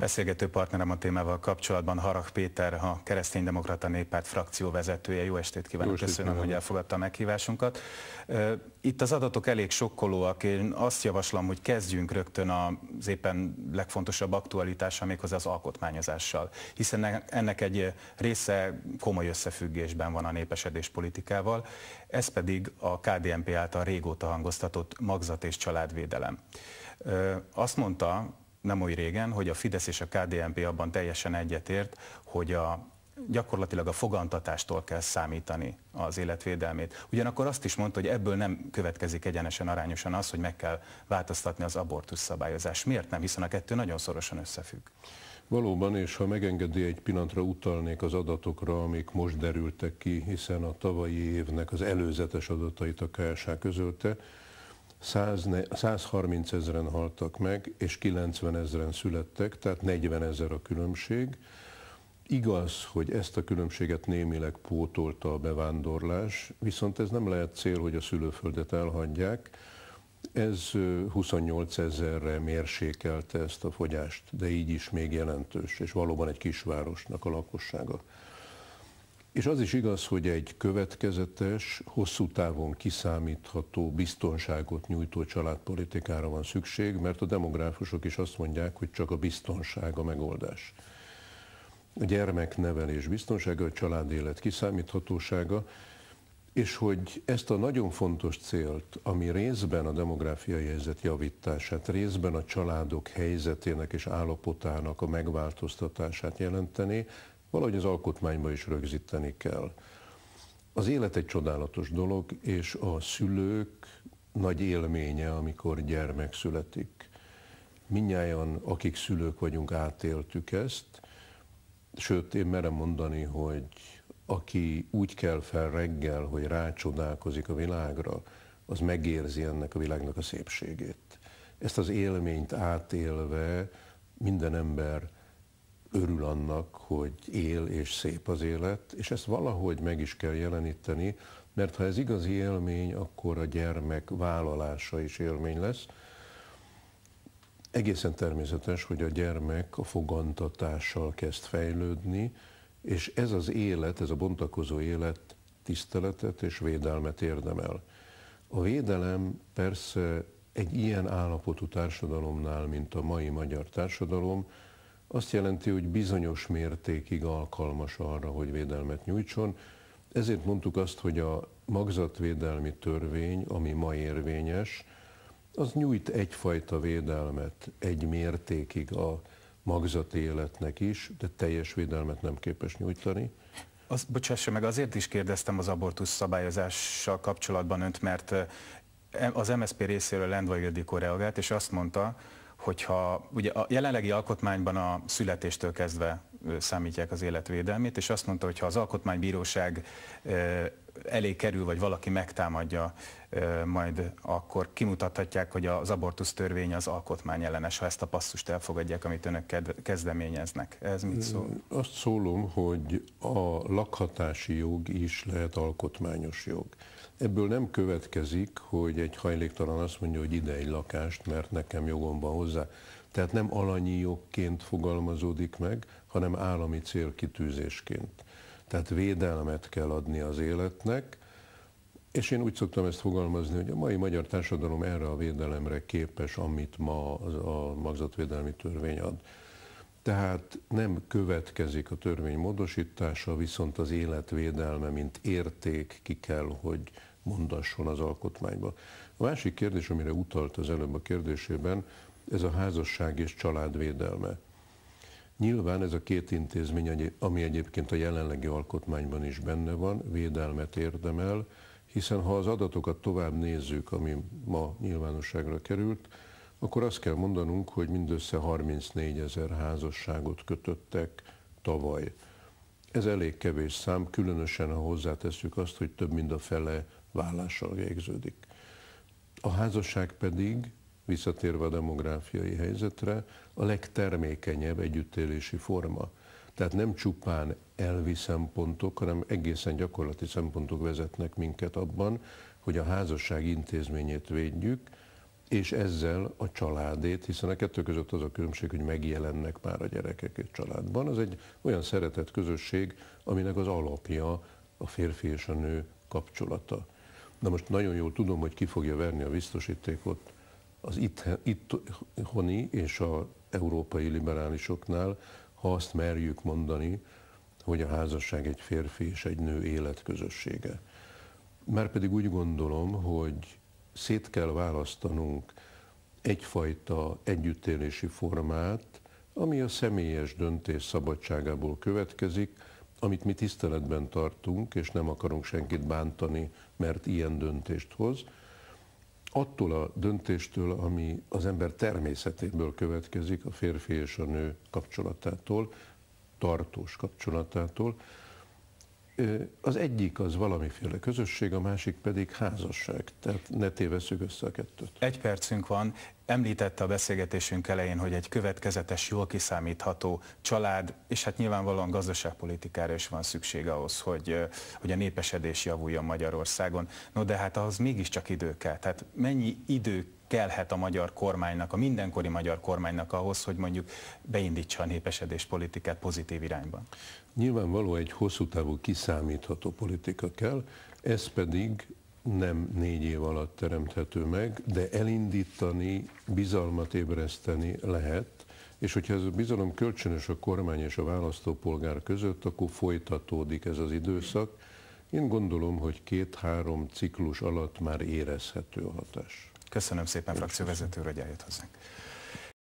Beszélgető partnerem a témával kapcsolatban Harag Péter, a Kereszténydemokrata Néppárt frakció vezetője. Jó estét kívánok, Jó estét köszönöm, hogy elfogadta a meghívásunkat. Itt az adatok elég sokkolóak. Én azt javaslom, hogy kezdjünk rögtön az éppen legfontosabb aktualitással, méghozzá az alkotmányozással. Hiszen e- ennek egy része komoly összefüggésben van a népesedés politikával, ez pedig a KDNP által régóta hangoztatott magzat és családvédelem. Azt mondta nem oly régen, hogy a Fidesz és a KDNP abban teljesen egyetért, hogy a gyakorlatilag a fogantatástól kell számítani az életvédelmét. Ugyanakkor azt is mondta, hogy ebből nem következik egyenesen arányosan az, hogy meg kell változtatni az abortusz szabályozás Miért nem? Hiszen a kettő nagyon szorosan összefügg. Valóban, és ha megengedi egy pillanatra utalnék az adatokra, amik most derültek ki, hiszen a tavalyi évnek az előzetes adatait a KSH közölte, 130 ezeren haltak meg, és 90 ezeren születtek, tehát 40 ezer a különbség. Igaz, hogy ezt a különbséget némileg pótolta a bevándorlás, viszont ez nem lehet cél, hogy a szülőföldet elhagyják. Ez 28 ezerre mérsékelte ezt a fogyást, de így is még jelentős, és valóban egy kisvárosnak a lakossága. És az is igaz, hogy egy következetes, hosszú távon kiszámítható, biztonságot nyújtó családpolitikára van szükség, mert a demográfusok is azt mondják, hogy csak a biztonság a megoldás. A gyermeknevelés biztonsága, a családélet kiszámíthatósága, és hogy ezt a nagyon fontos célt, ami részben a demográfiai helyzet javítását, részben a családok helyzetének és állapotának a megváltoztatását jelenteni, valahogy az alkotmányba is rögzíteni kell. Az élet egy csodálatos dolog, és a szülők nagy élménye, amikor gyermek születik. Minnyáján, akik szülők vagyunk, átéltük ezt, sőt, én merem mondani, hogy aki úgy kell fel reggel, hogy rácsodálkozik a világra, az megérzi ennek a világnak a szépségét. Ezt az élményt átélve minden ember örül annak, hogy él és szép az élet, és ezt valahogy meg is kell jeleníteni, mert ha ez igazi élmény, akkor a gyermek vállalása is élmény lesz. Egészen természetes, hogy a gyermek a fogantatással kezd fejlődni, és ez az élet, ez a bontakozó élet tiszteletet és védelmet érdemel. A védelem persze egy ilyen állapotú társadalomnál, mint a mai magyar társadalom, azt jelenti, hogy bizonyos mértékig alkalmas arra, hogy védelmet nyújtson. Ezért mondtuk azt, hogy a magzatvédelmi törvény, ami ma érvényes, az nyújt egyfajta védelmet egy mértékig a magzati életnek is, de teljes védelmet nem képes nyújtani. Az, bocsássa meg, azért is kérdeztem az abortusz szabályozással kapcsolatban önt, mert eh, az MSZP részéről Lendvai Ildikó reagált, és azt mondta, hogyha ugye a jelenlegi alkotmányban a születéstől kezdve számítják az életvédelmét, és azt mondta, hogy ha az alkotmánybíróság elé kerül, vagy valaki megtámadja, majd akkor kimutathatják, hogy az abortusz törvény az alkotmány ellenes, ha ezt a passzust elfogadják, amit önök kezdeményeznek. Ez mit szól? Azt szólom, hogy a lakhatási jog is lehet alkotmányos jog. Ebből nem következik, hogy egy hajléktalan azt mondja, hogy ide egy lakást, mert nekem jogom van hozzá. Tehát nem alanyi jogként fogalmazódik meg, hanem állami célkitűzésként. Tehát védelmet kell adni az életnek, és én úgy szoktam ezt fogalmazni, hogy a mai magyar társadalom erre a védelemre képes, amit ma a magzatvédelmi törvény ad. Tehát nem következik a törvény módosítása, viszont az életvédelme, mint érték ki kell, hogy mondasson az alkotmányban. A másik kérdés, amire utalt az előbb a kérdésében, ez a házasság és családvédelme. Nyilván ez a két intézmény, ami egyébként a jelenlegi alkotmányban is benne van, védelmet érdemel, hiszen ha az adatokat tovább nézzük, ami ma nyilvánosságra került, akkor azt kell mondanunk, hogy mindössze 34 ezer házasságot kötöttek tavaly. Ez elég kevés szám, különösen ha hozzáteszük azt, hogy több mint a fele vállással végződik. A házasság pedig visszatérve a demográfiai helyzetre, a legtermékenyebb együttélési forma. Tehát nem csupán elvi szempontok, hanem egészen gyakorlati szempontok vezetnek minket abban, hogy a házasság intézményét védjük, és ezzel a családét, hiszen a kettő között az a különbség, hogy megjelennek már a gyerekek egy családban. Az egy olyan szeretett közösség, aminek az alapja a férfi és a nő kapcsolata. Na most nagyon jól tudom, hogy ki fogja verni a biztosítékot az itt, itthoni és a európai liberálisoknál, ha azt merjük mondani, hogy a házasság egy férfi és egy nő életközössége. pedig úgy gondolom, hogy szét kell választanunk egyfajta együttélési formát, ami a személyes döntés szabadságából következik, amit mi tiszteletben tartunk, és nem akarunk senkit bántani, mert ilyen döntést hoz, attól a döntéstől, ami az ember természetéből következik, a férfi és a nő kapcsolatától, tartós kapcsolatától. Az egyik az valamiféle közösség, a másik pedig házasság. Tehát ne tévesszük össze a kettőt. Egy percünk van. Említette a beszélgetésünk elején, hogy egy következetes, jól kiszámítható család, és hát nyilvánvalóan gazdaságpolitikára is van szükség ahhoz, hogy, hogy a népesedés javuljon Magyarországon. No de hát ahhoz mégiscsak idő kell. Tehát mennyi idő kellhet a magyar kormánynak, a mindenkori magyar kormánynak ahhoz, hogy mondjuk beindítsa a népesedés politikát pozitív irányban? Nyilvánvaló egy hosszú távú kiszámítható politika kell, ez pedig nem négy év alatt teremthető meg, de elindítani, bizalmat ébreszteni lehet, és hogyha ez a bizalom kölcsönös a kormány és a választópolgár között, akkor folytatódik ez az időszak. Én gondolom, hogy két-három ciklus alatt már érezhető a hatás. Köszönöm szépen frakcióvezető, hogy eljött hozzánk.